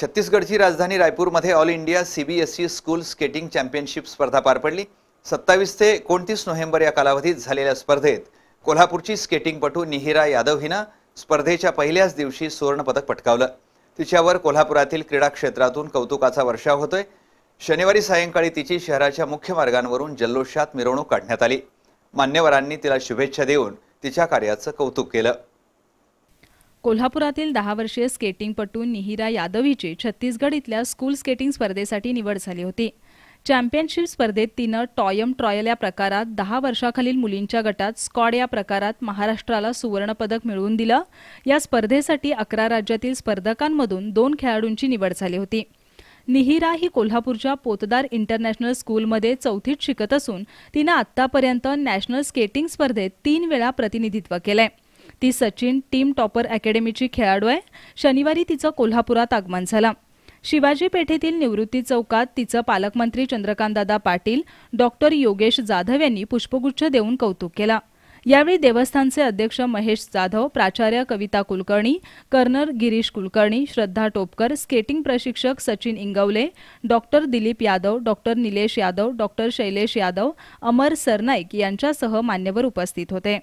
छत्तीसगडची राजधानी रायपूरमध्ये all India CBSE school skating championship स्पर्धा पार पडली सत्तावीस ते एकोणतीस नोव्हेंबर या कालावधीत झालेल्या स्पर्धेत कोल्हापूरची स्केटिंगपटू निहिरा यादव हिनं स्पर्धेच्या पहिल्याच दिवशी सुवर्णपदक पटकावलं तिच्यावर कोल्हापुरातील क्रीडा क्षेत्रातून कौतुकाचा वर्षाव होतोय शनिवारी सायंकाळी तिची शहराच्या मुख्य मार्गांवरून जल्लोषात मिरवणूक काढण्यात आली मान्यवरांनी तिला शुभेच्छा देऊन तिच्या कार्याचं कौतुक केलं कोल्हापुरातील दहा वर्षीय स्केटिंगपटू निहिरा यादव छत्तीसगड इथल्या स्कूल स्केटिंग स्पर्धेसाठी निवड झाली होती चॅम्पियनशिप स्पर्धेत तिनं टॉयम ट्रॉयल या प्रकारात दहा वर्षाखालील मुलींच्या गटात स्कॉड या प्रकारात महाराष्ट्राला सुवर्णपदक मिळवून दिलं या स्पर्धेसाठी अकरा राज्यातील स्पर्धकांमधून दोन खेळाडूंची निवड झाली होती निहिरा ही कोल्हापूरच्या पोतदार इंटरनॅशनल स्कूलमध्ये चौथीत शिकत असून तिनं आत्तापर्यंत नॅशनल स्केटिंग स्पर्धेत तीन वेळा प्रतिनिधित्व केलंय ती सचिन टीम टॉपर अकॅडमीची खेळाडू आहे शनिवारी तिचं कोल्हापुरात आगमन झालं शिवाजी पेठेतील निवृत्ती चौकात तिचं पालकमंत्री चंद्रकांतदादा पाटील डॉक्टर योगेश जाधव यांनी पुष्पगुच्छ देऊन कौतुक केलं यावेळी देवस्थानचे अध्यक्ष महेश जाधव प्राचार्य कविता कुलकर्णी कर्नर गिरीश कुलकर्णी श्रद्धा टोपकर स्केटिंग प्रशिक्षक Sachin Ingawale doctor Dilip Yadav doctor Nilesh Yadav doctor Shailesh Yadav Amar Sarnaik यांच्यासह मान्यवर उपस्थित होते